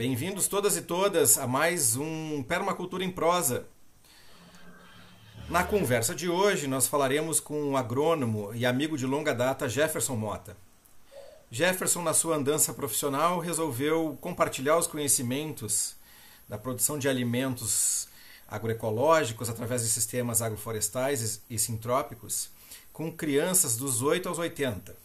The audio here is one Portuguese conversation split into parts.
Bem-vindos todas e todas a mais um Permacultura em Prosa. Na conversa de hoje, nós falaremos com o agrônomo e amigo de longa data Jefferson Mota. Jefferson, na sua andança profissional, resolveu compartilhar os conhecimentos da produção de alimentos agroecológicos através de sistemas agroflorestais e sintrópicos com crianças dos 8 aos 80.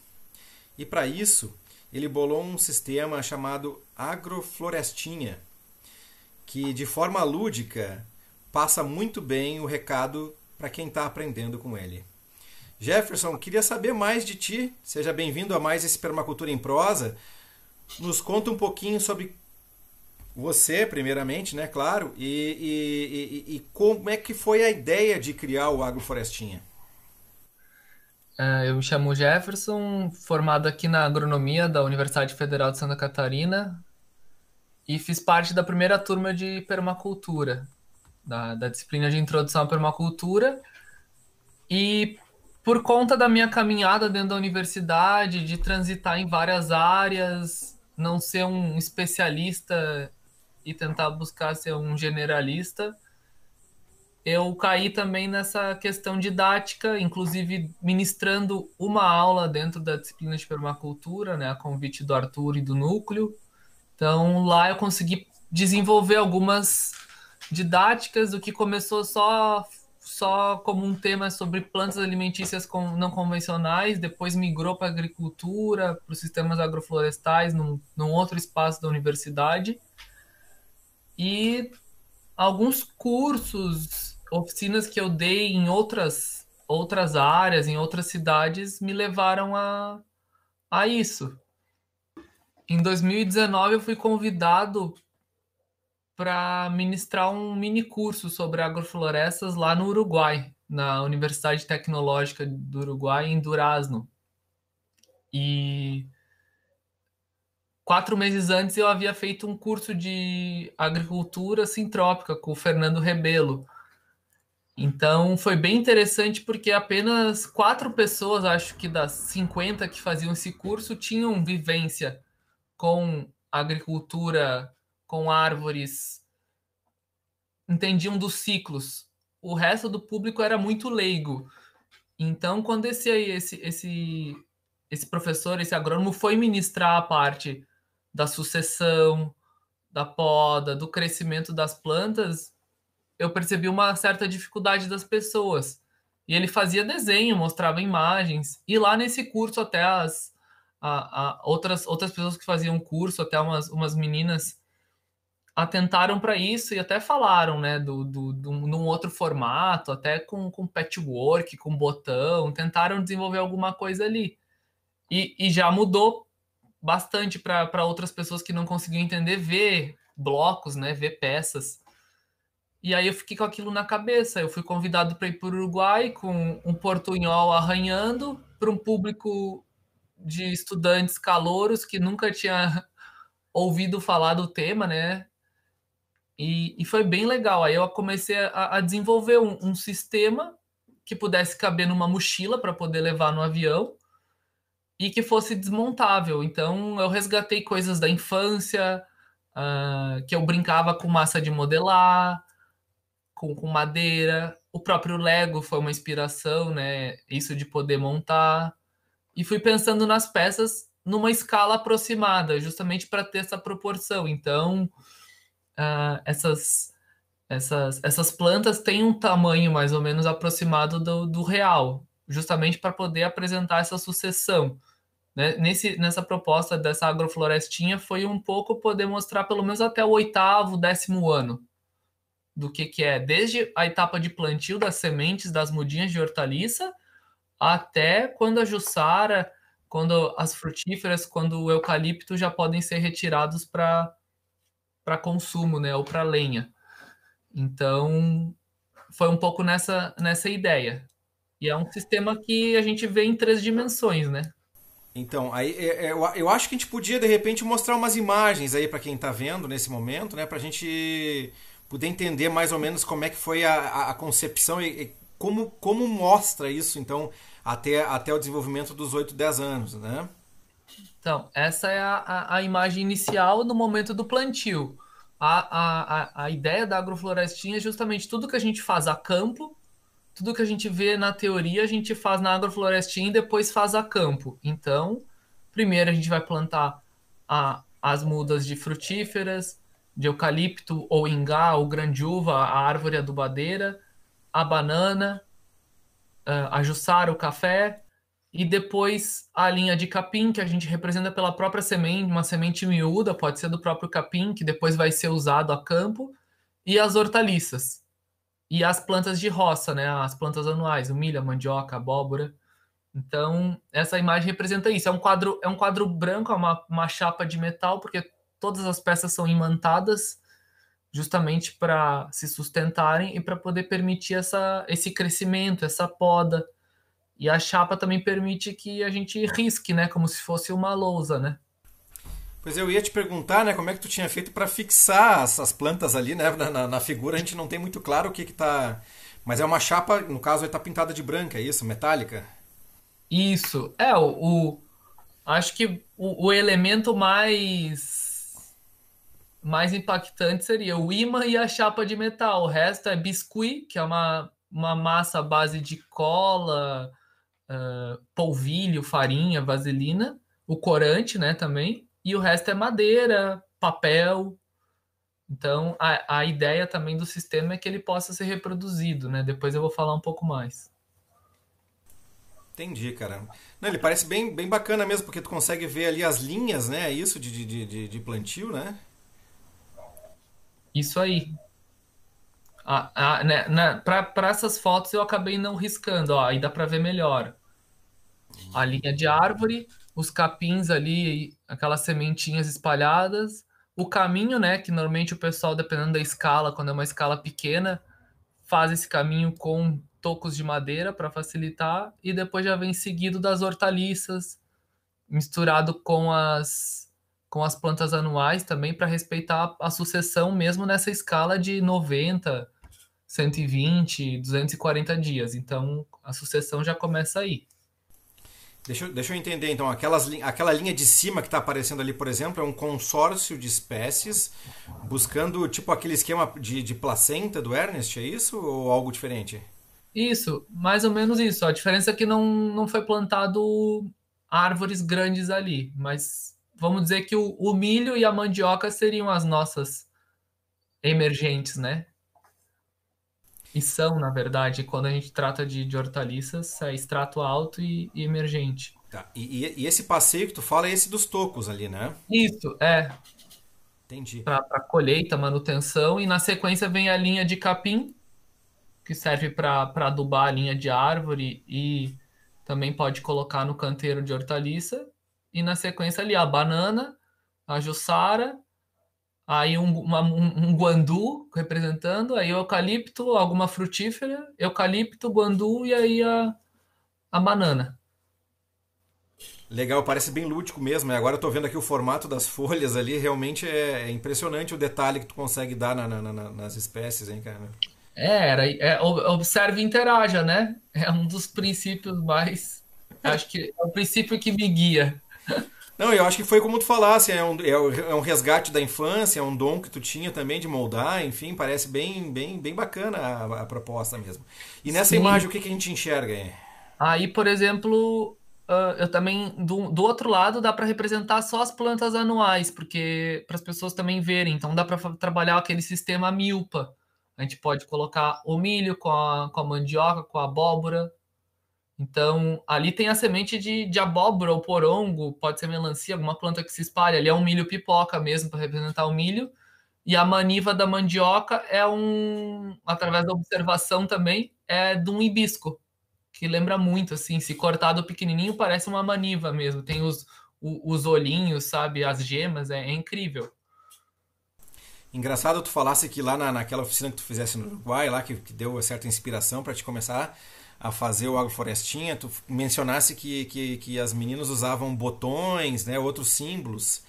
E para isso, ele bolou um sistema chamado agroflorestinha, que de forma lúdica passa muito bem o recado para quem está aprendendo com ele. Jefferson, queria saber mais de ti. Seja bem-vindo a mais esse Permacultura em Prosa. Nos conta um pouquinho sobre você, primeiramente, né? Claro, e, e, e, e como é que foi a ideia de criar o Agroflorestinha? É, eu me chamo Jefferson, formado aqui na agronomia da Universidade Federal de Santa Catarina e fiz parte da primeira turma de permacultura, da, da disciplina de introdução à permacultura. E por conta da minha caminhada dentro da universidade, de transitar em várias áreas, não ser um especialista e tentar buscar ser um generalista, eu caí também nessa questão didática, inclusive ministrando uma aula dentro da disciplina de permacultura, né, a convite do Arthur e do Núcleo. Então, lá eu consegui desenvolver algumas didáticas, o que começou só só como um tema sobre plantas alimentícias não convencionais, depois migrou para agricultura, para os sistemas agroflorestais, num, num outro espaço da universidade. E alguns cursos oficinas que eu dei em outras, outras áreas, em outras cidades, me levaram a, a isso. Em 2019, eu fui convidado para ministrar um mini curso sobre agroflorestas lá no Uruguai, na Universidade Tecnológica do Uruguai, em Durazno. E quatro meses antes eu havia feito um curso de agricultura sintrópica com o Fernando Rebelo. Então foi bem interessante porque apenas quatro pessoas, acho que das 50 que faziam esse curso, tinham vivência com agricultura, com árvores, entendiam dos ciclos. O resto do público era muito leigo. Então, quando esse, esse, esse, esse professor, esse agrônomo, foi ministrar a parte da sucessão, da poda, do crescimento das plantas, eu percebi uma certa dificuldade das pessoas. E ele fazia desenho, mostrava imagens. E lá nesse curso, até as a, a outras, outras pessoas que faziam curso, até umas, umas meninas, atentaram para isso e até falaram, né, do, do, do, num outro formato, até com, com patchwork, com botão, tentaram desenvolver alguma coisa ali. E, e já mudou bastante para outras pessoas que não conseguiam entender, ver blocos, né, ver peças. E aí eu fiquei com aquilo na cabeça. Eu fui convidado para ir para o Uruguai com um portunhol arranhando para um público de estudantes calouros que nunca tinha ouvido falar do tema, né? E, e foi bem legal. Aí eu comecei a, a desenvolver um, um, sistema que pudesse caber numa mochila para poder levar no avião e que fosse desmontável. Então eu resgatei coisas da infância, uh, que eu brincava com massa de modelar, com, com madeira. O próprio Lego foi uma inspiração, né? Isso de poder montar. E fui pensando nas peças numa escala aproximada, justamente para ter essa proporção. Então, uh, essas, essas, essas plantas têm um tamanho mais ou menos aproximado do, do real, justamente para poder apresentar essa sucessão. Né? Nesse, nessa proposta dessa agroflorestinha foi um pouco poder mostrar pelo menos até o oitavo, décimo ano, do que, que é desde a etapa de plantio das sementes das mudinhas de hortaliça até quando a jussara, quando as frutíferas, quando o eucalipto já podem ser retirados para consumo, né, ou para lenha. Então, foi um pouco nessa, nessa ideia. E é um sistema que a gente vê em três dimensões, né? Então, aí é, é, eu, eu acho que a gente podia, de repente, mostrar umas imagens aí para quem está vendo nesse momento, né? Para a gente poder entender mais ou menos como é que foi a, a concepção e, e, como, como mostra isso, então, até, até o desenvolvimento dos 8, 10 anos, né? Então, essa é a, a, a imagem inicial no momento do plantio. A, a, a ideia da agroflorestinha é justamente tudo que a gente faz a campo, tudo que a gente vê na teoria, a gente faz na agroflorestinha e depois faz a campo. Então, primeiro a gente vai plantar a, as mudas de frutíferas, de eucalipto ou ingá ou grandiuva, a árvore adubadeira, a banana, ah, a jussara, o café, e depois a linha de capim, que a gente representa pela própria semente, uma semente miúda, pode ser do próprio capim, que depois vai ser usado a campo, e as hortaliças. E as plantas de roça, né? As plantas anuais, o milho, a mandioca, a abóbora. Então, essa imagem representa isso. É um quadro, é um quadro branco, é uma, uma chapa de metal, porque todas as peças são imantadas justamente para se sustentarem e para poder permitir essa, esse crescimento, essa poda. E a chapa também permite que a gente risque, né, como se fosse uma lousa, né? Pois eu ia te perguntar, né, como é que tu tinha feito para fixar essas plantas ali, né, na, na, figura a gente não tem muito claro o que que tá, mas é uma chapa, no caso, está pintada de branca, é isso, metálica. Isso. É o, o acho que o, o elemento mais mais impactante seria o imã e a chapa de metal. O resto é biscuit, que é uma, uma massa à base de cola, uh, polvilho, farinha, vaselina, o corante, né, também, e o resto é madeira, papel. Então, a, a ideia também do sistema é que ele possa ser reproduzido, né? Depois eu vou falar um pouco mais. Entendi, cara. Não, ele parece bem, bem bacana mesmo, porque tu consegue ver ali as linhas, né? É isso de, de, de, de plantio, né? Isso aí. Ah, ah, né, né para essas fotos eu acabei não riscando, ó, aí dá para ver melhor. A linha de árvore, os capins ali, aquelas sementinhas espalhadas, o caminho, né, que normalmente o pessoal, dependendo da escala, quando é uma escala pequena, faz esse caminho com tocos de madeira para facilitar e depois já vem seguido das hortaliças, misturado com as com as plantas anuais também para respeitar a, sucessão mesmo nessa escala de 90, 120, 240 dias. Então a sucessão já começa aí. Deixa, deixa eu entender então, aquelas, aquela linha de cima que está aparecendo ali, por exemplo, é um consórcio de espécies buscando tipo aquele esquema de, de placenta do Ernest, é isso? Ou algo diferente? Isso, mais ou menos isso. A diferença é que não, não foi plantado árvores grandes ali, mas vamos dizer que o, o milho e a mandioca seriam as nossas emergentes, né? E são, na verdade, quando a gente trata de, de hortaliças, é extrato alto e, e emergente. Tá. E, e, e, esse passeio que tu fala é esse dos tocos ali, né? Isso, é. Entendi. Para colheita, manutenção, e na sequência vem a linha de capim, que serve para adubar a linha de árvore e também pode colocar no canteiro de hortaliça e na sequência ali a banana, a Jussara, aí um, uma, um, um guandu representando, aí o eucalipto, alguma frutífera, eucalipto, guandu e aí a, a banana. Legal, parece bem lúdico mesmo. E né? agora eu tô vendo aqui o formato das folhas ali, realmente é, é, impressionante o detalhe que tu consegue dar na, na, na, nas espécies, hein, cara? É, era, é, observe e interaja, né? É um dos princípios mais. Acho que é o princípio que me guia. Não, eu acho que foi como tu falasse, é um, é, é um resgate da infância, é um dom que tu tinha também de moldar, enfim, parece bem bem, bem bacana a, a proposta mesmo. E nessa Sim. imagem, o que, que a gente enxerga aí? Aí, por exemplo, Uh, eu também do, do outro lado dá para representar só as plantas anuais, porque para as pessoas também verem. Então dá para trabalhar aquele sistema milpa. A gente pode colocar o milho com a, com a mandioca, com a abóbora, então, ali tem a semente de, de abóbora ou porongo, pode ser melancia, alguma planta que se espalha. Ali é um milho pipoca mesmo, para representar o milho. E a maniva da mandioca é um, através da observação também, é de um hibisco, que lembra muito, assim, se cortado pequenininho parece uma maniva mesmo. Tem os, os olhinhos, sabe, as gemas, é, é incrível. Engraçado tu falasse que lá na, naquela oficina que tu fizesse no Uruguai, lá que, que deu certa inspiração para te começar a fazer o agroflorestinha, tu mencionasse que, que, que as meninas usavam botões, né, outros símbolos.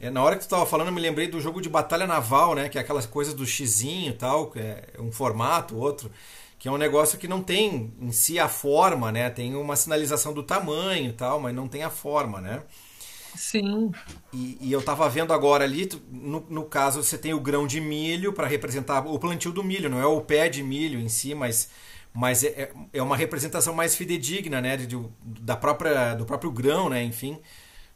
É, na hora que tu estava falando, eu me lembrei do jogo de batalha naval, né, que é aquelas coisas do xizinho e tal, que é um formato, outro, que é um negócio que não tem em si a forma, né, tem uma sinalização do tamanho e tal, mas não tem a forma, né. Sim. E, e eu estava vendo agora ali, no, no caso você tem o grão de milho para representar o plantio do milho, não é o pé de milho em si, mas mas é, é, é uma representação mais fidedigna, né, de, de, da própria do próprio grão, né, enfim,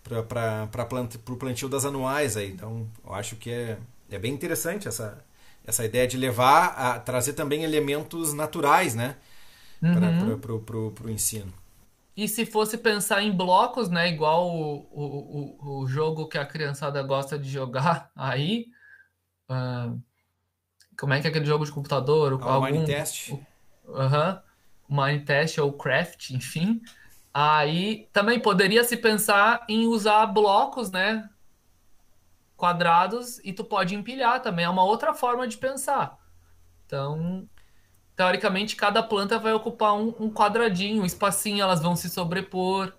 para para para o plantio das anuais aí. Então, eu acho que é, é bem interessante essa essa ideia de levar a trazer também elementos naturais, né, para uhum. o ensino. E se fosse pensar em blocos, né? Igual o, o, o jogo que a criançada gosta de jogar aí. Uh, como é que é aquele jogo de computador? Ah, o, algum, Test. O, Uhum. Mind Test ou Craft, enfim. Aí também poderia se pensar em usar blocos, né? Quadrados e tu pode empilhar também. É uma outra forma de pensar. Então, teoricamente, cada planta vai ocupar um, um quadradinho, um espacinho, elas vão se sobrepor.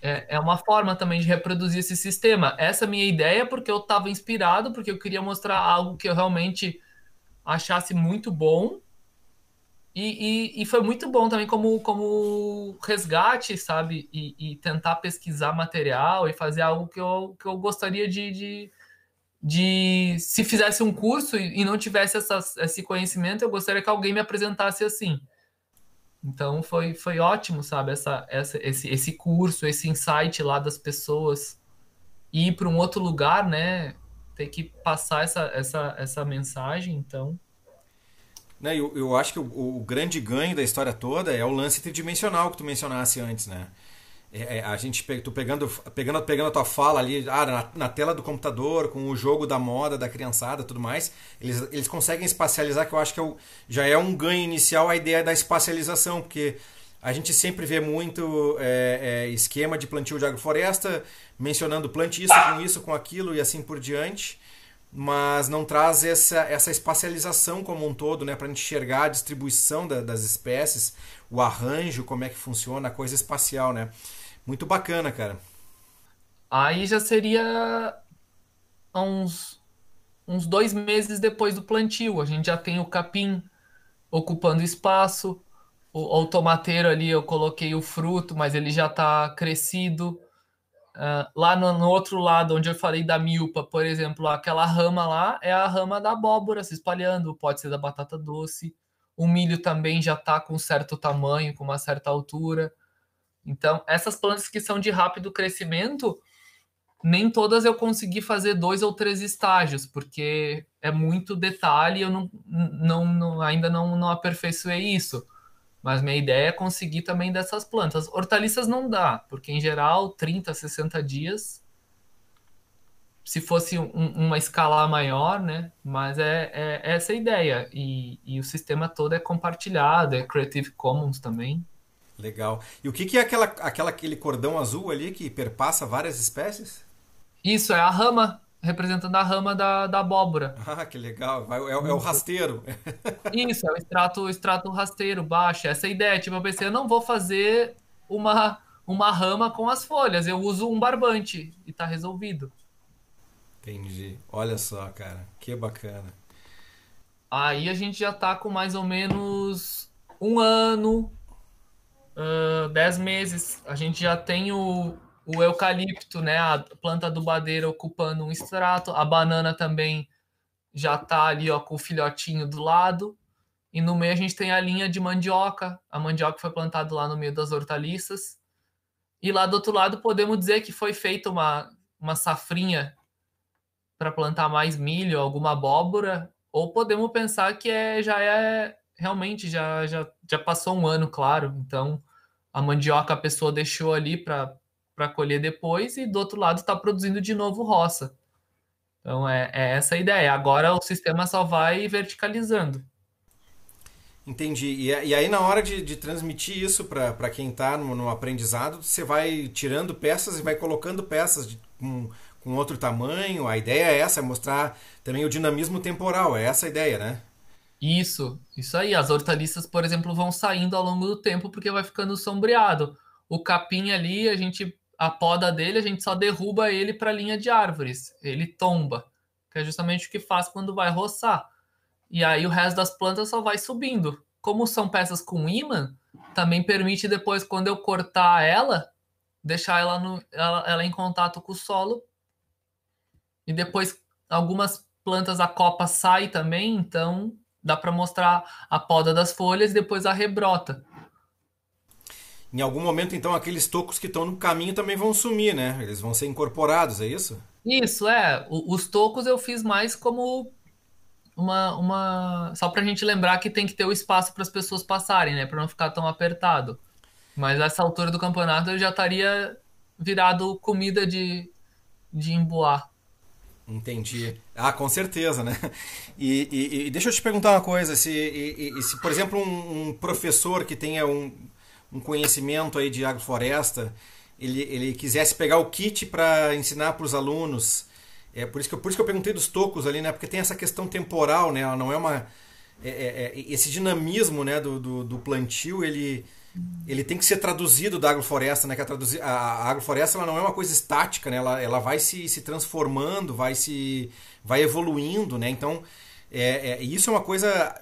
É, é uma forma também de reproduzir esse sistema. Essa é minha ideia, porque eu estava inspirado, porque eu queria mostrar algo que eu realmente achasse muito bom e, e, e, foi muito bom também como, como resgate, sabe? E, e, tentar pesquisar material e fazer algo que eu, que eu gostaria de, de, de Se fizesse um curso e, não tivesse essa, esse conhecimento, eu gostaria que alguém me apresentasse assim. Então foi, foi ótimo, sabe? Essa, essa, esse, esse curso, esse insight lá das pessoas. E ir para um outro lugar, né? Ter que passar essa, essa, essa mensagem, então né, eu, eu acho que o, o, grande ganho da história toda é o lance tridimensional que tu mencionasse antes, né? É, é, a gente tu pegando, pegando, pegando a tua fala ali, ah, na, na, tela do computador, com o jogo da moda, da criançada tudo mais, eles, eles conseguem espacializar, que eu acho que é o, já é um ganho inicial a ideia da espacialização, porque a gente sempre vê muito é, é esquema de plantio de agrofloresta, mencionando plante isso com isso, com aquilo e assim por diante mas não traz essa, essa espacialização como um todo, né, para enxergar a distribuição da, das espécies, o arranjo, como é que funciona, a coisa espacial, né? Muito bacana, cara. Aí já seria uns, uns dois meses depois do plantio, a gente já tem o capim ocupando espaço, o, o tomateiro ali eu coloquei o fruto, mas ele já está crescido, Uh, lá no, no, outro lado, onde eu falei da milpa, por exemplo, aquela rama lá é a rama da abóbora se espalhando, pode ser da batata doce. O milho também já está com um certo tamanho, com uma certa altura. Então, essas plantas que são de rápido crescimento, nem todas eu consegui fazer dois ou três estágios, porque é muito detalhe, eu não, não, não ainda não, não aperfeiçoei isso. Mas minha ideia é conseguir também dessas plantas. Hortaliças não dá, porque em geral 30, 60 dias. Se fosse um, uma escala maior, né? Mas é, é, é essa a ideia. E, e, o sistema todo é compartilhado, é Creative Commons também. Legal. E o que, que é aquela, aquela, aquele cordão azul ali que perpassa várias espécies? Isso, é a rama representando a rama da, da abóbora. Ah, que legal. É, é, é o é rasteiro. Isso, é o extrato, o extrato rasteiro, baixo. Essa é ideia. Tipo, eu pensei, eu não vou fazer uma, uma rama com as folhas. Eu uso um barbante e tá resolvido. Entendi. Olha só, cara. Que bacana. Aí a gente já tá com mais ou menos um ano, uh, dez meses. A gente já tem o, o eucalipto, né, a planta do adubadeira ocupando um extrato, a banana também já está ali ó, com o filhotinho do lado, e no meio a gente tem a linha de mandioca, a mandioca foi plantada lá no meio das hortaliças, e lá do outro lado podemos dizer que foi feita uma, uma safrinha para plantar mais milho, alguma abóbora, ou podemos pensar que é, já é realmente já, já, já passou um ano, claro, então a mandioca a pessoa deixou ali para para colher depois e do outro lado está produzindo de novo roça. Então é, é, essa a ideia. Agora o sistema só vai verticalizando. Entendi. E, é, e aí na hora de, de transmitir isso para quem está no, no, aprendizado, você vai tirando peças e vai colocando peças de, com, com outro tamanho. A ideia é essa, é mostrar também o dinamismo temporal. É essa a ideia, né? Isso, isso aí. As hortaliças, por exemplo, vão saindo ao longo do tempo porque vai ficando sombreado. O capim ali, a gente a poda dele, a gente só derruba ele para a linha de árvores. Ele tomba, que é justamente o que faz quando vai roçar. E aí o resto das plantas só vai subindo. Como são peças com ímã, também permite depois, quando eu cortar ela, deixar ela, no, ela, ela em contato com o solo. E depois algumas plantas a copa sai também, então dá para mostrar a poda das folhas e depois a rebrota. Em algum momento, então, aqueles tocos que estão no caminho também vão sumir, né? Eles vão ser incorporados, é isso? Isso, é. O, os tocos eu fiz mais como uma. uma... Só para a gente lembrar que tem que ter o espaço para as pessoas passarem, né? Para não ficar tão apertado. Mas nessa altura do campeonato eu já estaria virado comida de, de emboar. Entendi. Ah, com certeza, né? E, e, e, deixa eu te perguntar uma coisa: se, e, se por exemplo, um, um professor que tenha um um conhecimento aí de agrofloresta, ele, ele quisesse pegar o kit para ensinar para os alunos. É por isso, que, por isso que eu perguntei dos tocos ali, né? Porque tem essa questão temporal, né? ela Não é uma. É, é, é esse dinamismo né, do, do, do, plantio, ele, ele tem que ser traduzido da agrofloresta, né? Que a, traduzir, a, agrofloresta ela não é uma coisa estática, né? Ela, ela vai se, se transformando, vai se. vai evoluindo, né? Então, é, é isso é uma coisa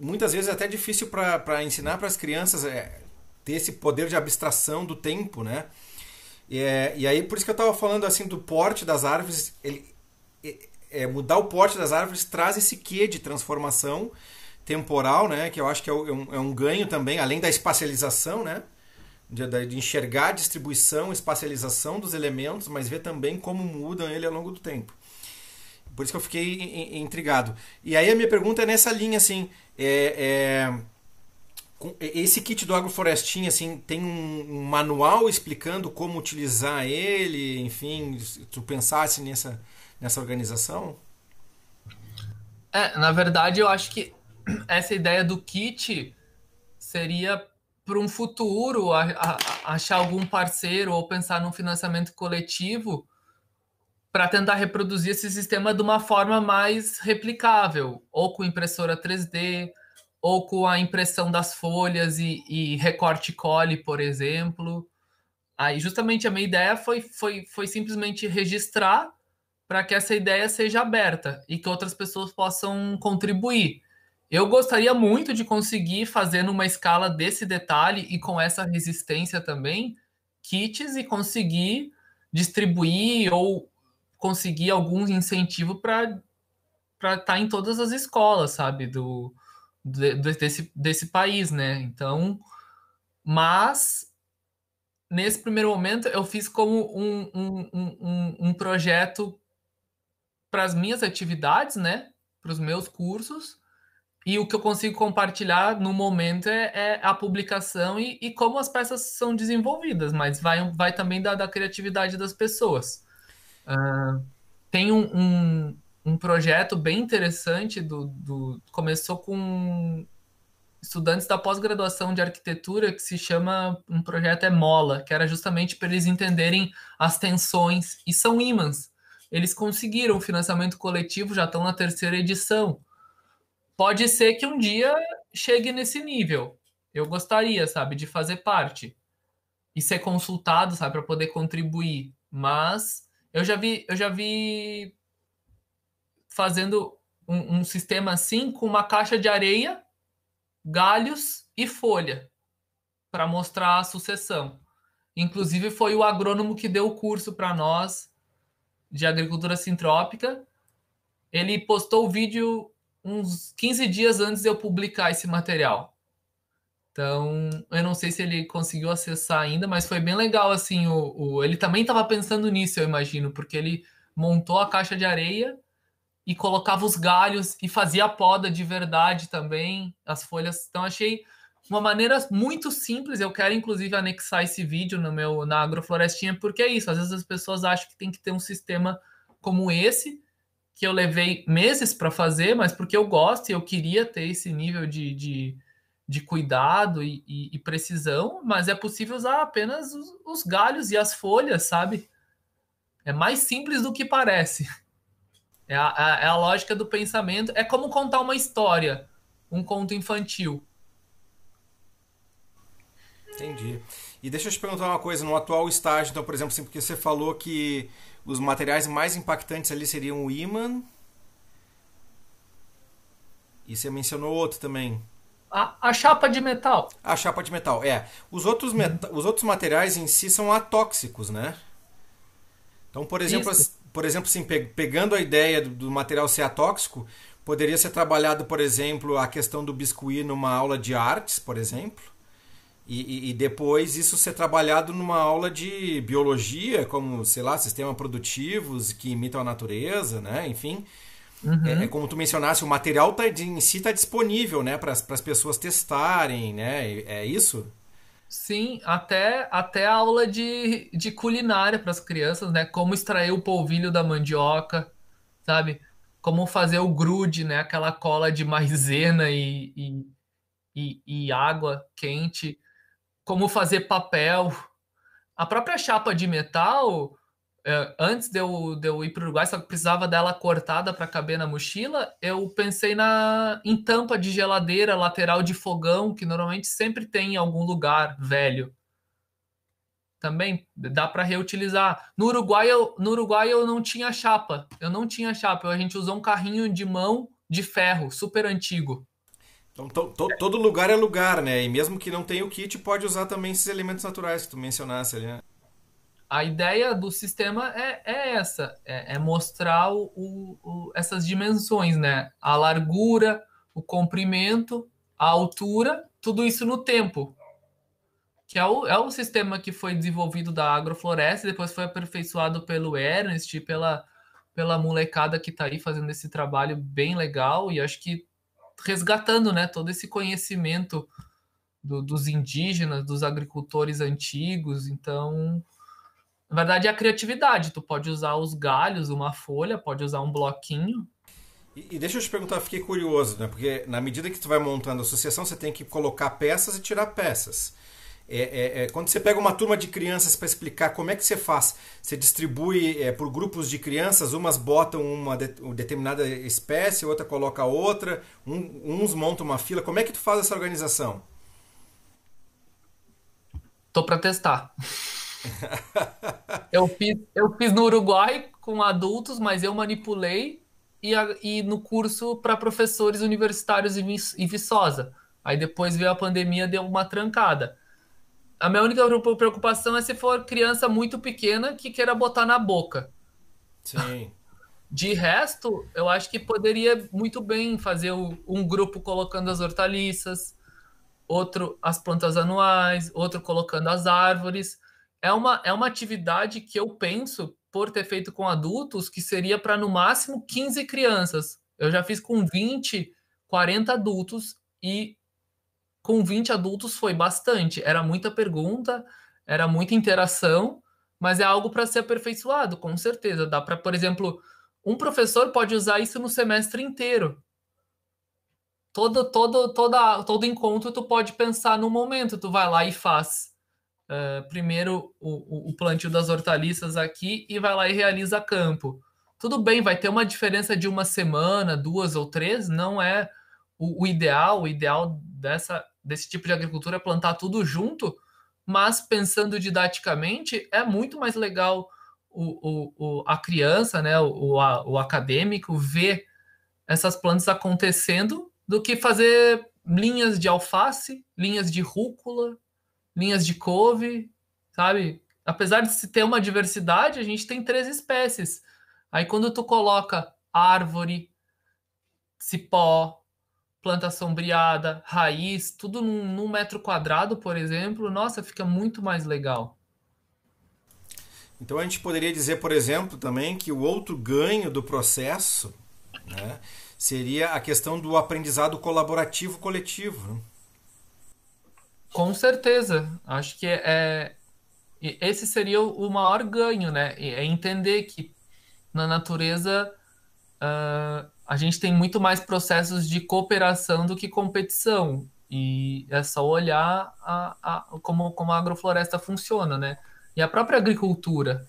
muitas vezes até difícil para ensinar para as crianças. É, ter esse poder de abstração do tempo, né? E, é, e aí, por isso que eu estava falando assim do porte das árvores. Ele, é, mudar o porte das árvores traz esse quê de transformação temporal, né? Que eu acho que é um, é um é ganho também, além da espacialização, né? De, de, enxergar a distribuição, espacialização dos elementos, mas ver também como mudam ele ao longo do tempo. Por isso que eu fiquei intrigado. E aí a minha pergunta é nessa linha, assim, é, é é, esse kit do agroflorestinha assim tem um manual explicando como utilizar ele enfim tu pensasse nessa nessa organização é na verdade eu acho que essa ideia do kit seria para um futuro a, a, achar algum parceiro ou pensar num financiamento coletivo para tentar reproduzir esse sistema de uma forma mais replicável ou com impressora 3D ou com a impressão das folhas e, e recorte cole, por exemplo. Aí, justamente, a minha ideia foi, foi, foi simplesmente registrar para que essa ideia seja aberta e que outras pessoas possam contribuir. Eu gostaria muito de conseguir fazer numa escala desse detalhe e com essa resistência também kits e conseguir distribuir ou conseguir algum incentivo para estar tá em todas as escolas, sabe? Do, de, desse, desse país, né? Então, mas nesse primeiro momento eu fiz como um, um, um, um projeto para as minhas atividades, né? Para os meus cursos. E o que eu consigo compartilhar no momento é, é a publicação e, e, como as peças são desenvolvidas, mas vai, vai também da, da criatividade das pessoas. Uh, tem um, um, um projeto bem interessante do, do começou com estudantes da pós-graduação de arquitetura que se chama um projeto é mola que era justamente para eles entenderem as tensões e são ímãs eles conseguiram o financiamento coletivo já estão na terceira edição pode ser que um dia chegue nesse nível eu gostaria sabe de fazer parte e ser consultado sabe para poder contribuir mas eu já vi eu já vi fazendo um, um sistema assim com uma caixa de areia, galhos e folha para mostrar a sucessão. Inclusive foi o agrônomo que deu o curso para nós de agricultura sintrópica. Ele postou o vídeo uns 15 dias antes de eu publicar esse material. Então, eu não sei se ele conseguiu acessar ainda, mas foi bem legal assim o, o ele também estava pensando nisso, eu imagino, porque ele montou a caixa de areia e colocava os galhos e fazia a poda de verdade também, as folhas. Então achei uma maneira muito simples. Eu quero inclusive anexar esse vídeo no meu na agroflorestinha, porque é isso. Às vezes as pessoas acham que tem que ter um sistema como esse, que eu levei meses para fazer, mas porque eu gosto e eu queria ter esse nível de, de, de cuidado e, e, e, precisão, mas é possível usar apenas os, os galhos e as folhas, sabe? É mais simples do que parece. É a, é a, é a lógica do pensamento. É como contar uma história, um conto infantil. Entendi. E deixa eu te perguntar uma coisa, no atual estágio, então, por exemplo, assim, porque você falou que os materiais mais impactantes ali seriam o ímã. E você mencionou outro também. A, a, chapa de metal. A chapa de metal, é. Os outros, os outros materiais em si são atóxicos, né? Então, por exemplo, por exemplo, sim, pe pegando a ideia do, do material ser tóxico, poderia ser trabalhado, por exemplo, a questão do biscuit numa aula de artes, por exemplo. E, e, e, depois isso ser trabalhado numa aula de biologia, como, sei lá, sistemas produtivos que imitam a natureza, né? Enfim, é, uhum. é, como tu mencionaste, o material tá, em si está disponível, né? Para as pessoas testarem, né? É isso? Sim, até, até aula de, de culinária para as crianças, né? Como extrair o polvilho da mandioca, sabe? Como fazer o grude, né? Aquela cola de maisena e, e, e, e água quente. Como fazer papel. A própria chapa de metal, é, antes de eu, de eu ir para o Uruguai, só que precisava dela cortada para caber na mochila, eu pensei na em tampa de geladeira lateral de fogão, que normalmente sempre tem em algum lugar velho. Também dá para reutilizar. No Uruguai, eu, no Uruguai eu não tinha chapa. Eu não tinha chapa. A gente usou um carrinho de mão de ferro, super antigo. Então, to, to, todo lugar é lugar, né? E mesmo que não tenha o kit, pode usar também esses elementos naturais que tu mencionasse ali, né? a ideia do sistema é, é essa, é, é mostrar o, o, essas dimensões, né? A largura, o comprimento, a altura, tudo isso no tempo. Que é o, é o sistema que foi desenvolvido da agrofloresta, depois foi aperfeiçoado pelo Ernest, pela, pela molecada que está aí fazendo esse trabalho bem legal, e acho que resgatando né, todo esse conhecimento do, dos indígenas, dos agricultores antigos, então na verdade, é a criatividade. Tu pode usar os galhos, uma folha, pode usar um bloquinho. E, e, deixa eu te perguntar, fiquei curioso, né? Porque na medida que tu vai montando a associação, você tem que colocar peças e tirar peças. É, é, é quando você pega uma turma de crianças para explicar como é que você faz, você distribui é, por grupos de crianças, umas botam uma, de, uma determinada espécie, outra coloca outra, um, uns montam uma fila. Como é que tu faz essa organização? Tô para testar. eu, fiz, eu fiz no Uruguai com adultos, mas eu manipulei e, a, e no curso para professores universitários e em Viçosa. Aí depois veio a pandemia, deu uma trancada. A minha única preocupação é se for criança muito pequena que queira botar na boca. Sim. De resto, eu acho que poderia muito bem fazer um grupo colocando as hortaliças, outro as plantas anuais, outro colocando as árvores é uma, é uma atividade que eu penso, por ter feito com adultos, que seria para no máximo 15 crianças. Eu já fiz com 20, 40 adultos e com 20 adultos foi bastante. Era muita pergunta, era muita interação, mas é algo para ser aperfeiçoado, com certeza. Dá para, por exemplo, um professor pode usar isso no semestre inteiro. Todo, todo, toda, todo encontro tu pode pensar no momento, tu vai lá e faz uh, primeiro o, o, plantio das hortaliças aqui e vai lá e realiza campo. Tudo bem, vai ter uma diferença de uma semana, duas ou três, não é o, o ideal. O ideal dessa, desse tipo de agricultura é plantar tudo junto, mas pensando didaticamente, é muito mais legal o, o, o, a criança, né, o, a, o, acadêmico, ver essas plantas acontecendo do que fazer linhas de alface, linhas de rúcula, linhas de couve, sabe? Apesar de se ter uma diversidade, a gente tem três espécies. Aí quando tu coloca árvore, cipó, planta sombreada, raiz, tudo num, num metro quadrado, por exemplo, nossa, fica muito mais legal. Então a gente poderia dizer, por exemplo, também que o outro ganho do processo né, seria a questão do aprendizado colaborativo coletivo. Né? Com certeza. Acho que é, é esse seria o maior ganho, né? É entender que na natureza uh, a gente tem muito mais processos de cooperação do que competição. E é só olhar a, a, como, como a agrofloresta funciona, né? E a própria agricultura,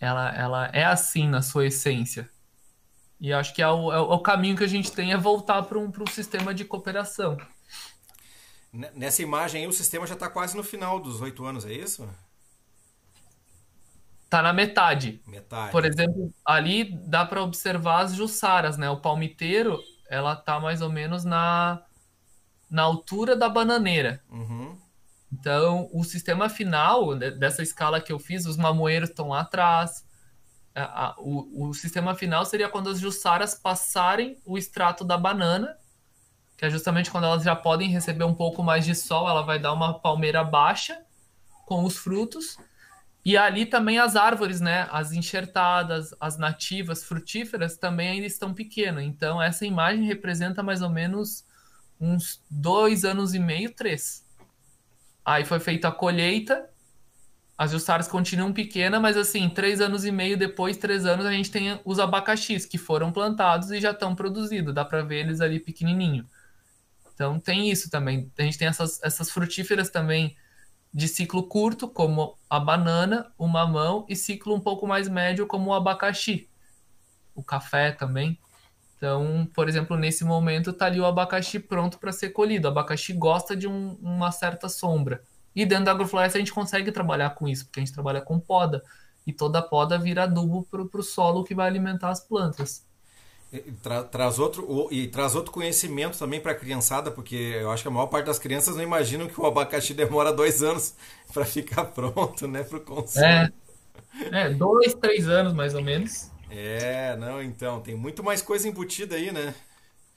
ela, ela é assim na sua essência. E acho que é o, é o é caminho que a gente tem é voltar para um, um sistema de cooperação. Nessa imagem aí, o sistema já está quase no final dos oito anos, é isso? Está na metade. Metade. Por exemplo, ali dá para observar as jussaras, né? O palmiteiro, ela tá mais ou menos na, na altura da bananeira. Uhum. Então, o sistema final dessa escala que eu fiz, os mamoeiros estão lá atrás. O, o sistema final seria quando as jussaras passarem o extrato da banana que é justamente quando elas já podem receber um pouco mais de sol, ela vai dar uma palmeira baixa com os frutos. E ali também as árvores, né, as enxertadas, as nativas frutíferas também ainda estão pequenas. Então essa imagem representa mais ou menos uns dois anos e meio, três. Aí foi feita a colheita, as jussaras continuam pequenas, mas assim, três anos e meio depois, três anos, a gente tem os abacaxis que foram plantados e já estão produzidos. Dá para ver eles ali pequenininho. Então tem isso também. A gente tem essas, essas frutíferas também de ciclo curto, como a banana, o mamão, e ciclo um pouco mais médio, como o abacaxi, o café também. Então, por exemplo, nesse momento está ali o abacaxi pronto para ser colhido. O abacaxi gosta de um, uma certa sombra. E dentro da agrofloresta a gente consegue trabalhar com isso, porque a gente trabalha com poda. E toda poda vira adubo para o solo que vai alimentar as plantas. Tra, traz outro e traz outro conhecimento também para a criançada, porque eu acho que a maior parte das crianças não imaginam que o abacaxi demora dois anos para ficar pronto, né, para o consumo. É. é, dois, três anos mais ou menos. É, não, então tem muito mais coisa embutida aí, né?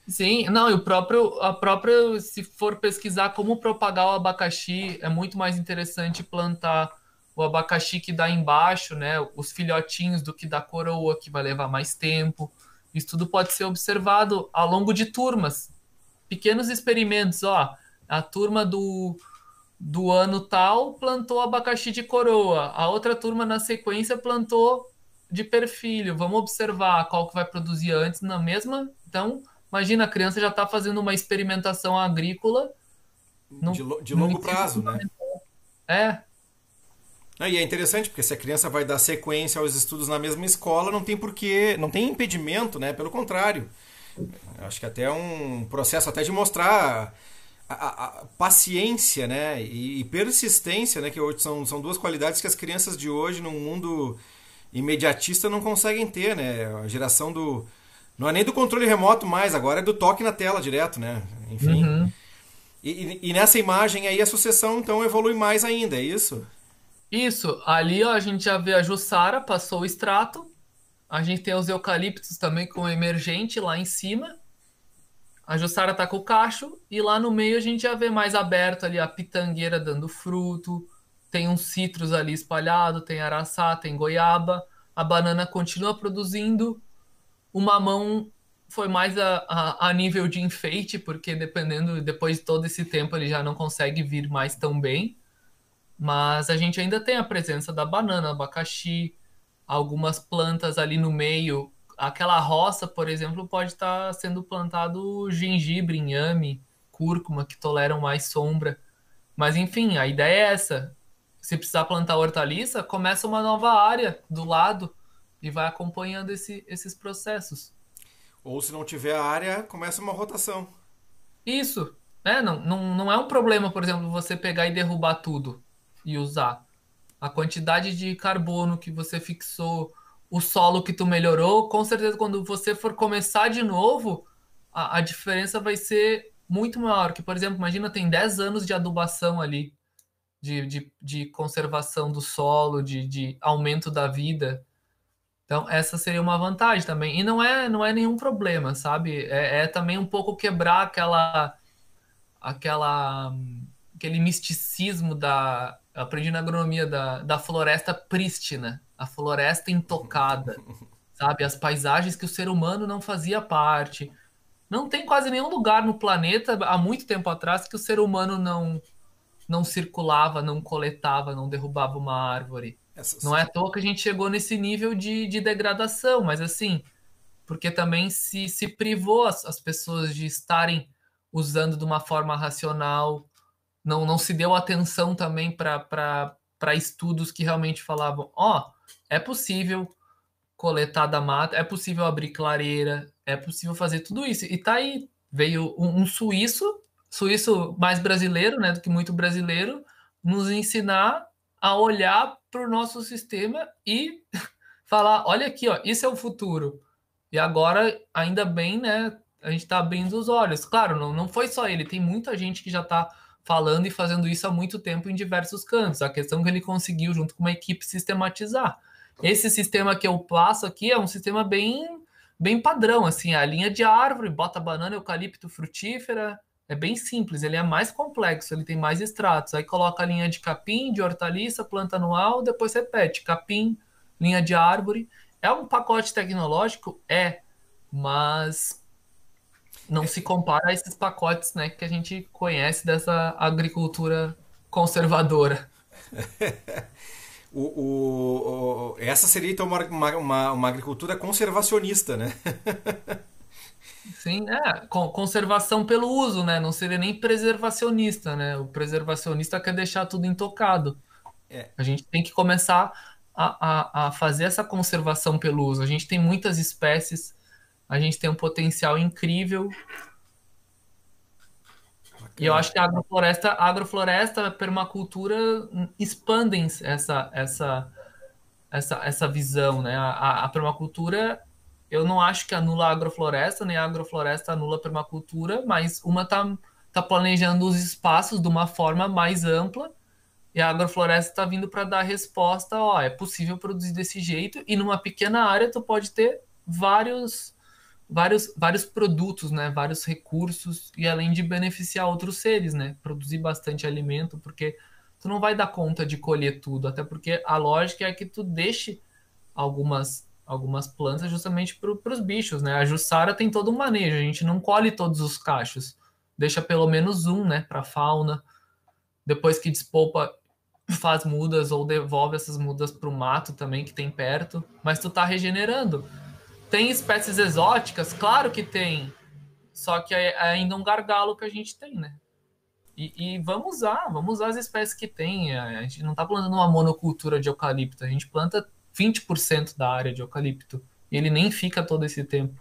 Sim, não, e o próprio, a própria, se for pesquisar como propagar o abacaxi, é muito mais interessante plantar o abacaxi que dá embaixo, né? Os filhotinhos do que da coroa, que vai levar mais tempo isso tudo pode ser observado ao longo de turmas. Pequenos experimentos, ó, a turma do, do ano tal plantou abacaxi de coroa, a outra turma na sequência plantou de perfilho. Vamos observar qual que vai produzir antes na mesma. Então, imagina, a criança já está fazendo uma experimentação agrícola. No, de, de longo prazo, né? É, e é interessante, porque se a criança vai dar sequência aos estudos na mesma escola, não tem porquê, não tem impedimento, né? Pelo contrário. Acho que é até é um processo até de mostrar a, a, a paciência né? E, e, persistência, né? que hoje são, são duas qualidades que as crianças de hoje, num mundo imediatista, não conseguem ter. Né? A geração do. Não é nem do controle remoto mais, agora é do toque na tela direto, né? Enfim. Uhum. E, e, e nessa imagem aí a sucessão então evolui mais ainda, é isso? Isso, ali ó, a gente já vê a Jussara, passou o extrato. A gente tem os eucaliptos também com emergente lá em cima. A Jussara tá com o cacho. E lá no meio a gente já vê mais aberto ali a pitangueira dando fruto. Tem uns citros ali espalhado, tem araçá, tem goiaba. A banana continua produzindo. O mamão foi mais a, a, a, nível de enfeite, porque dependendo, depois de todo esse tempo, ele já não consegue vir mais tão bem. Mas a gente ainda tem a presença da banana, abacaxi, algumas plantas ali no meio. Aquela roça, por exemplo, pode estar tá sendo plantado gengibre, inhame, cúrcuma, que toleram mais sombra. Mas enfim, a ideia é essa. Se precisar plantar hortaliça, começa uma nova área do lado e vai acompanhando esse, esses processos. Ou se não tiver área, começa uma rotação. Isso. É, não, não, não é um problema, por exemplo, você pegar e derrubar tudo e usar. A quantidade de carbono que você fixou, o solo que tu melhorou, com certeza quando você for começar de novo, a, a diferença vai ser muito maior. Que, por exemplo, imagina, tem 10 anos de adubação ali, de, de, de conservação do solo, de, de aumento da vida. Então, essa seria uma vantagem também. E não é, não é nenhum problema, sabe? É, é também um pouco quebrar aquela. aquela aquele misticismo da. Eu aprendi na agronomia da, da floresta prístina, a floresta intocada, sabe? As paisagens que o ser humano não fazia parte. Não tem quase nenhum lugar no planeta, há muito tempo atrás, que o ser humano não, não circulava, não coletava, não derrubava uma árvore. Não é à toa que a gente chegou nesse nível de, de degradação, mas assim, porque também se, se privou as, as pessoas de estarem usando de uma forma racional, não, não se deu atenção também para estudos que realmente falavam: ó, oh, é possível coletar da mata, é possível abrir clareira, é possível fazer tudo isso. E tá aí, veio um, um suíço, suíço mais brasileiro, né, do que muito brasileiro, nos ensinar a olhar para o nosso sistema e falar, olha aqui, ó, isso é o futuro. E agora, ainda bem, né, a gente está abrindo os olhos. Claro, não, não foi só ele, tem muita gente que já está falando e fazendo isso há muito tempo em diversos cantos. A questão que ele conseguiu, junto com uma equipe, sistematizar. Esse sistema que eu passo aqui é um sistema bem bem padrão, assim, é a linha de árvore, bota banana, eucalipto, frutífera, é bem simples, ele é mais complexo, ele tem mais extratos. Aí coloca a linha de capim, de hortaliça, planta anual, depois repete, capim, linha de árvore. É um pacote tecnológico? É, mas não se compara a esses pacotes né, que a gente conhece dessa agricultura conservadora. o, o, o, essa seria então uma, uma, uma agricultura conservacionista, né? Sim, é, conservação pelo uso, né? Não seria nem preservacionista, né? O preservacionista quer deixar tudo intocado. É. A gente tem que começar a, a, a fazer essa conservação pelo uso. A gente tem muitas espécies a gente tem um potencial incrível. E eu acho que a agrofloresta, a agrofloresta, a permacultura expandem essa essa essa, essa visão, né? A, a permacultura, eu não acho que anula a agrofloresta, nem a agrofloresta anula a permacultura, mas uma está tá planejando os espaços de uma forma mais ampla e a agrofloresta está vindo para dar resposta, ó, é possível produzir desse jeito e numa pequena área tu pode ter vários vários, vários produtos, né, vários recursos, e além de beneficiar outros seres, né, produzir bastante alimento, porque tu não vai dar conta de colher tudo, até porque a lógica é que tu deixe algumas, algumas plantas justamente para os bichos, né, a Jussara tem todo um manejo, a gente não colhe todos os cachos, deixa pelo menos um, né, para fauna, depois que despolpa faz mudas ou devolve essas mudas para o mato também que tem perto, mas tu tá regenerando. Tem espécies exóticas? Claro que tem. Só que é, é ainda um gargalo que a gente tem, né? E, e vamos usar, vamos usar as espécies que tem. A gente não está plantando uma monocultura de eucalipto, a gente planta 20% da área de eucalipto. E ele nem fica todo esse tempo.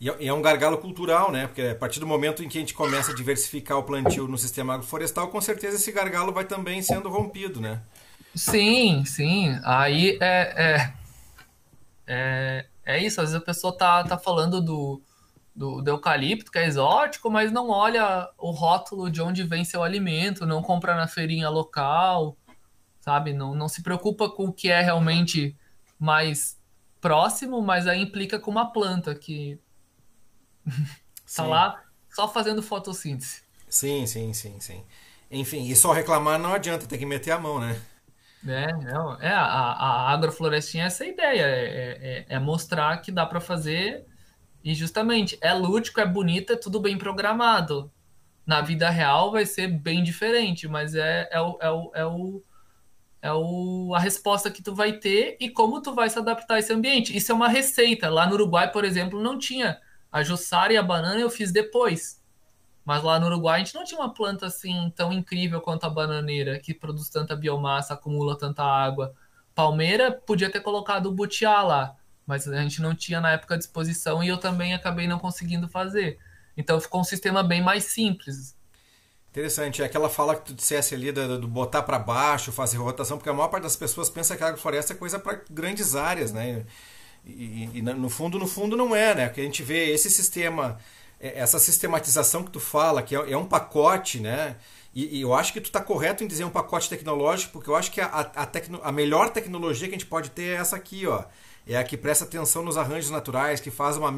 É, e é um gargalo cultural, né? Porque a partir do momento em que a gente começa a diversificar o plantio no sistema agroflorestal, com certeza esse gargalo vai também sendo rompido, né? Sim, sim. Aí é, é, é é isso, às vezes a pessoa tá, tá falando do, do, do, eucalipto, que é exótico, mas não olha o rótulo de onde vem seu alimento, não compra na feirinha local, sabe? Não, não se preocupa com o que é realmente mais próximo, mas aí implica com uma planta que tá lá só fazendo fotossíntese. Sim, sim, sim, sim. Enfim, e só reclamar não adianta, tem que meter a mão, né? É, não, é a, a agroflorestinha é essa ideia, é, é, é mostrar que dá para fazer e justamente é lúdico, é bonito, é tudo bem programado. Na vida real vai ser bem diferente, mas é, é, o, é, o, é, o, é o, a resposta que tu vai ter e como tu vai se adaptar a esse ambiente. Isso é uma receita. Lá no Uruguai, por exemplo, não tinha. A Jussara e a banana eu fiz depois. Mas lá no Uruguai a gente não tinha uma planta assim tão incrível quanto a bananeira, que produz tanta biomassa, acumula tanta água. Palmeira podia ter colocado o butiá lá, mas a gente não tinha na época à disposição e eu também acabei não conseguindo fazer. Então ficou um sistema bem mais simples. Interessante, é aquela fala que tu dissesse ali do, do botar para baixo, fazer rotação, porque a maior parte das pessoas pensa que a agrofloresta é coisa para grandes áreas, né? E, e, no fundo, no fundo não é, né? Porque a gente vê é esse sistema é, essa sistematização que tu fala, que é, é um pacote, né? E, e, eu acho que tu está correto em dizer um pacote tecnológico, porque eu acho que a, a, tecno, a melhor tecnologia que a gente pode ter é essa aqui, ó. É a que presta atenção nos arranjos naturais, que faz uma,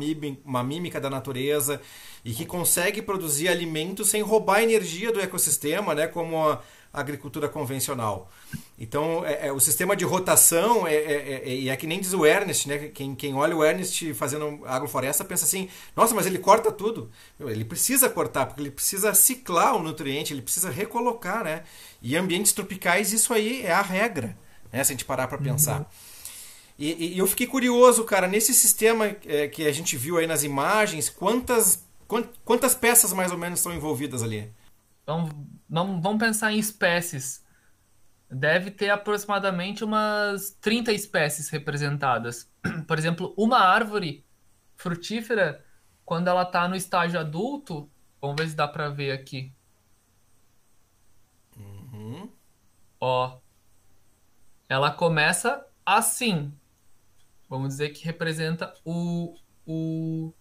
uma mímica da natureza e que consegue produzir alimentos sem roubar energia do ecossistema, né? Como a, agricultura convencional. Então, é, é, o sistema de rotação é, é, é, que nem diz o Ernest, né? Quem, quem olha o Ernest fazendo agrofloresta pensa assim: nossa, mas ele corta tudo. Ele precisa cortar, porque ele precisa ciclar o nutriente, ele precisa recolocar, né? E ambientes tropicais, isso aí é a regra, né? Se a gente parar para uhum. pensar. E, e, eu fiquei curioso, cara, nesse sistema que a gente viu aí nas imagens, quantas, quant, quantas peças mais ou menos estão envolvidas ali? Então, vamos, vamos pensar em espécies. Deve ter aproximadamente umas 30 espécies representadas. Por exemplo, uma árvore frutífera, quando ela está no estágio adulto, vamos ver se dá para ver aqui. Uhum. Ó, ela começa assim. Vamos dizer que representa o, o.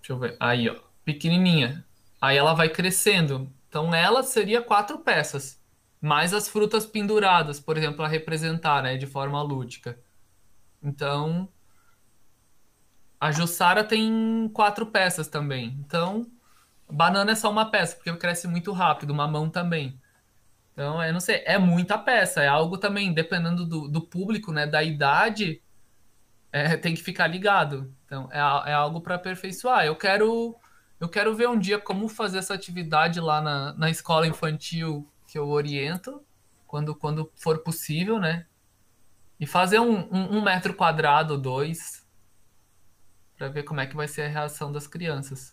Deixa eu ver. Aí, ó pequenininha. Aí ela vai crescendo. Então ela seria quatro peças, mais as frutas penduradas, por exemplo, a representar, né, de forma lúdica. Então a Jussara tem quatro peças também. Então banana é só uma peça, porque cresce muito rápido, mamão também. Então, eu não sei, é muita peça, é algo também, dependendo do, do público, né, da idade, é, tem que ficar ligado. Então, é, é algo para aperfeiçoar. Eu quero eu quero ver um dia como fazer essa atividade lá na, na escola infantil que eu oriento, quando, quando for possível, né? E fazer um, um, um metro quadrado, dois, para ver como é que vai ser a reação das crianças.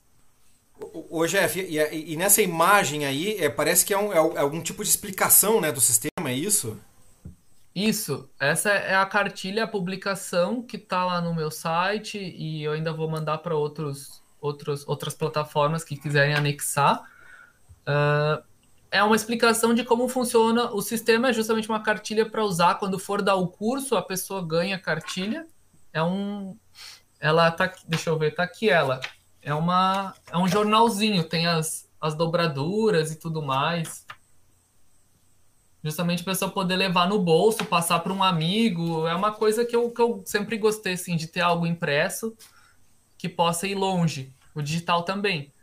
Ô Jeff, e, e nessa imagem aí, é, parece que é, um, é, é algum tipo de explicação né, do sistema, é isso? Isso, essa é a cartilha, a publicação que está lá no meu site e eu ainda vou mandar para outros outros, outras plataformas que quiserem anexar. Uh, é uma explicação de como funciona o sistema, é justamente uma cartilha para usar. Quando for dar o curso, a pessoa ganha a cartilha. É um. Ela tá. Deixa eu ver, tá aqui ela. É, uma, é um jornalzinho, tem as, as dobraduras e tudo mais. Justamente para a pessoa poder levar no bolso, passar para um amigo. É uma coisa que eu, que eu sempre gostei, assim, de ter algo impresso que possa ir longe. O digital também.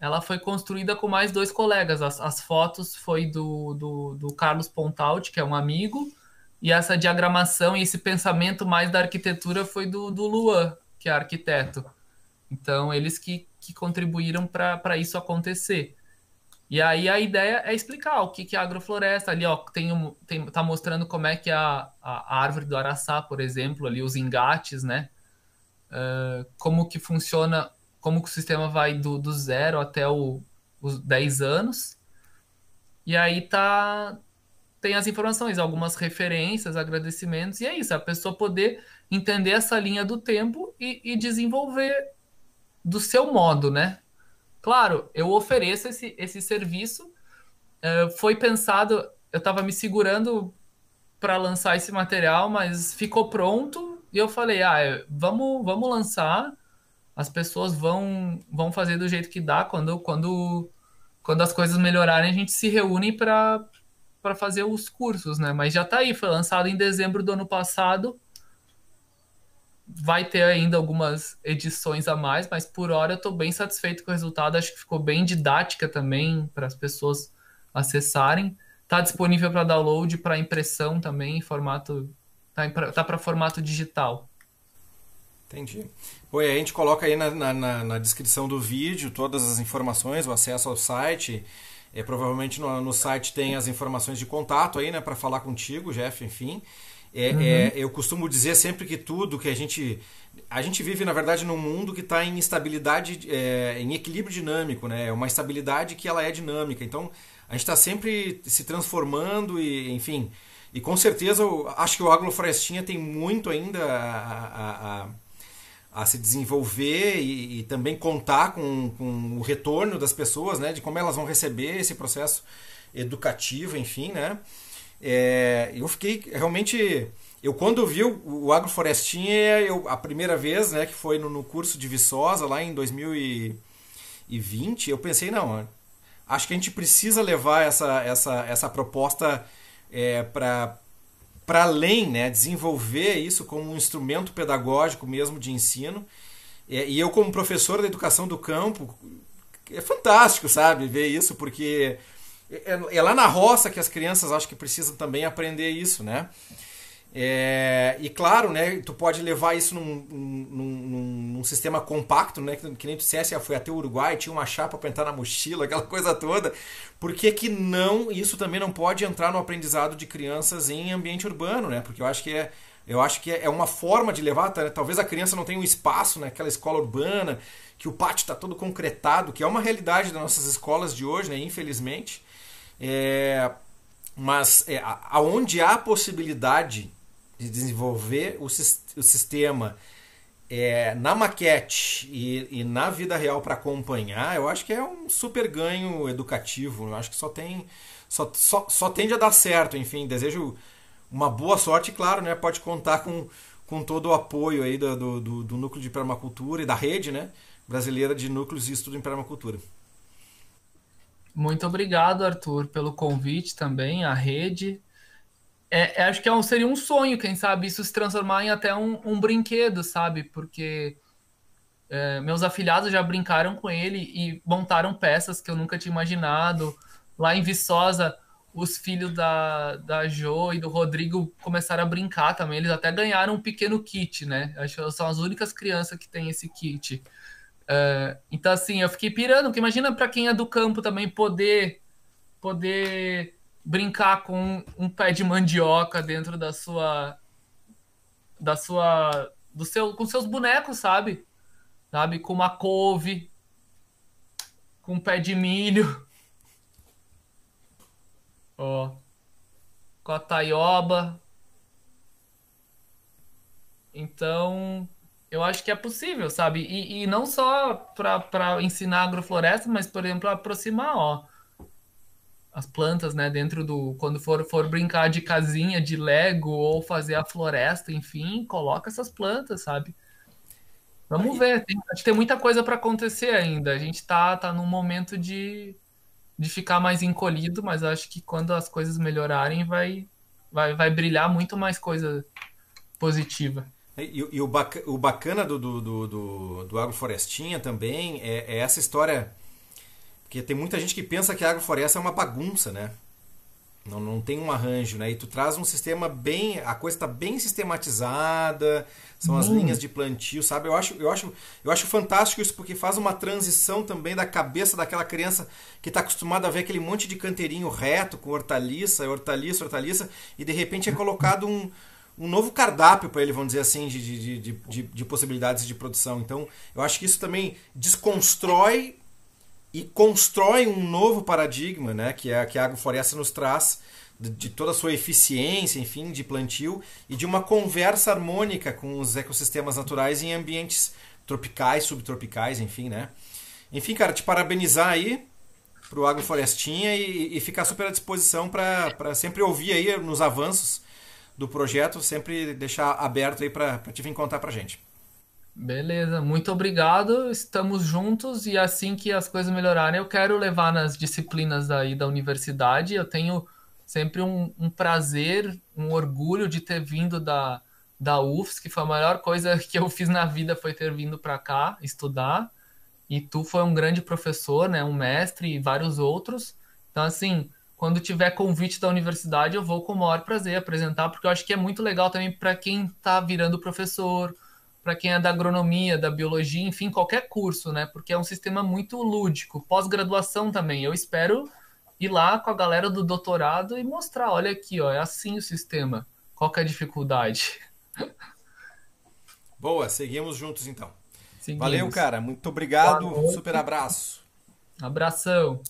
Ela foi construída com mais dois colegas. As, as fotos foi do, do, do Carlos Pontalti, que é um amigo, e essa diagramação e esse pensamento mais da arquitetura foi do, do Luan, que é arquiteto. Então, eles que, que contribuíram para isso acontecer. E aí a ideia é explicar o que, que é agrofloresta. Ali, ó, tem, um, tem tá mostrando como é que é a, a árvore do araçá, por exemplo, ali os engates, né? uh, como que funciona, como que o sistema vai do, do zero até o, os 10 anos. E aí tá tem as informações, algumas referências, agradecimentos, e é isso, é a pessoa poder entender essa linha do tempo e, e desenvolver do seu modo, né? Claro, eu ofereço esse, esse serviço, uh, foi pensado, eu estava me segurando para lançar esse material, mas ficou pronto, e eu falei, ah, é, vamos, vamos lançar, as pessoas vão, vão fazer do jeito que dá, quando, quando, quando as coisas melhorarem, a gente se reúne para para fazer os cursos, né? Mas já tá aí, foi lançado em dezembro do ano passado. Vai ter ainda algumas edições a mais, mas por hora eu tô bem satisfeito com o resultado. Acho que ficou bem didática também para as pessoas acessarem. Tá disponível para download, para impressão também, em formato Tá para tá formato digital. Entendi. Bom, a gente coloca aí na, na, na, descrição do vídeo todas as informações, o acesso ao site. É, provavelmente no, no site tem as informações de contato aí, né, para falar contigo, Jeff, enfim. É, é uhum. é, eu costumo dizer sempre que tudo que a gente. A gente vive, na verdade, num mundo que está em estabilidade, é, em equilíbrio dinâmico, né? É uma estabilidade que ela é dinâmica. Então, a gente está sempre se transformando e, enfim, e com certeza, eu acho que o agroflorestinha tem muito ainda a, a, a, a se desenvolver e, e também contar com, com, o retorno das pessoas, né? De como elas vão receber esse processo educativo, enfim, né? É, eu fiquei realmente... Eu quando vi o, o agroflorestinha, eu, a primeira vez, né? Que foi no, no curso de Viçosa, lá em 2020, eu pensei, não, acho que a gente precisa levar essa, essa, essa proposta é, para para além, né, desenvolver isso como um instrumento pedagógico mesmo de ensino. É, e eu como professor da educação do campo é fantástico, sabe, ver isso porque é, é, é lá na roça que as crianças acho que precisam também aprender isso, né? É, e claro, né, tu pode levar isso num, num, num, num sistema compacto, né, que, que nem tu dissesse, ah, foi até o Uruguai, tinha uma chapa para entrar na mochila, aquela coisa toda. Por que, que não, isso também não pode entrar no aprendizado de crianças em ambiente urbano, né? Porque eu acho que é, eu acho que é uma forma de levar, tá, né? talvez a criança não tenha um espaço naquela né, escola urbana, que o pátio está todo concretado, que é uma realidade das nossas escolas de hoje, né, infelizmente. É, mas é, aonde há possibilidade de desenvolver o, o sistema é, na maquete e, e, na vida real para acompanhar, eu acho que é um super ganho educativo. Eu acho que só tem só, só, só tende a dar certo. Enfim, desejo uma boa sorte, claro, né? Pode contar com, com todo o apoio aí do, do, do núcleo de permacultura e da rede, né? Brasileira de núcleos e estudo em permacultura. Muito obrigado, Arthur, pelo convite também, à rede. É, é, acho que é um, seria um sonho, quem sabe, isso se transformar em até um, um brinquedo, sabe? Porque é, meus afilhados já brincaram com ele e montaram peças que eu nunca tinha imaginado. Lá em Viçosa, os filhos da, da Jo e do Rodrigo começaram a brincar também. Eles até ganharam um pequeno kit, né? Acho que são as únicas crianças que têm esse kit. É, então, assim, eu fiquei pirando, porque imagina para quem é do campo também poder poder brincar com um pé de mandioca dentro da sua da sua do seu com seus bonecos, sabe? Sabe, com uma couve, com um pé de milho. Ó. Com a taioba. Então, eu acho que é possível, sabe? E, e não só para ensinar agrofloresta, mas, por exemplo, aproximar, ó as plantas, né, dentro do quando for for brincar de casinha, de Lego ou fazer a floresta, enfim, coloca essas plantas, sabe? Vamos Aí... ver, tem, tem muita coisa para acontecer ainda. A gente tá tá num momento de de ficar mais encolhido, mas acho que quando as coisas melhorarem vai vai, vai brilhar muito mais coisa positiva. E, e o, bac, o bacana do, do, do, do, do Florestinha também é, é essa história porque tem muita gente que pensa que a agrofloresta é uma bagunça, né? Não, não tem um arranjo, né? E tu traz um sistema bem. A coisa está bem sistematizada, são hum. as linhas de plantio, sabe? Eu acho, eu, acho, eu acho fantástico isso, porque faz uma transição também da cabeça daquela criança que está acostumada a ver aquele monte de canteirinho reto, com hortaliça, hortaliça, hortaliça, e de repente é colocado um, um novo cardápio para ele, vamos dizer assim, de, de, de, de, possibilidades de produção. Então, eu acho que isso também desconstrói e constrói um novo paradigma, né, que é que a agrofloresta nos traz de, de, toda a sua eficiência, enfim, de plantio e de uma conversa harmônica com os ecossistemas naturais em ambientes tropicais, subtropicais, enfim, né? Enfim, cara, te parabenizar aí pro Agroflorestinha e, e ficar super à disposição para sempre ouvir aí nos avanços do projeto, sempre deixar aberto aí para te vir contar pra gente. Beleza, muito obrigado. Estamos juntos e assim que as coisas melhorarem, eu quero levar nas disciplinas aí da universidade. Eu tenho sempre um, um prazer, um orgulho de ter vindo da, da UFS, que foi a maior coisa que eu fiz na vida foi ter vindo para cá estudar. E tu foi um grande professor, né, um mestre e vários outros. Então assim, quando tiver convite da universidade, eu vou com o maior prazer apresentar, porque eu acho que é muito legal também para quem está virando professor para quem é da agronomia, da biologia, enfim, qualquer curso, né? Porque é um sistema muito lúdico. Pós-graduação também. Eu espero ir lá com a galera do doutorado e mostrar, olha aqui, ó, é assim o sistema. Qual que é a dificuldade? Boa, seguimos juntos então. Seguimos. Valeu, cara. Muito obrigado. Super abraço. Abração.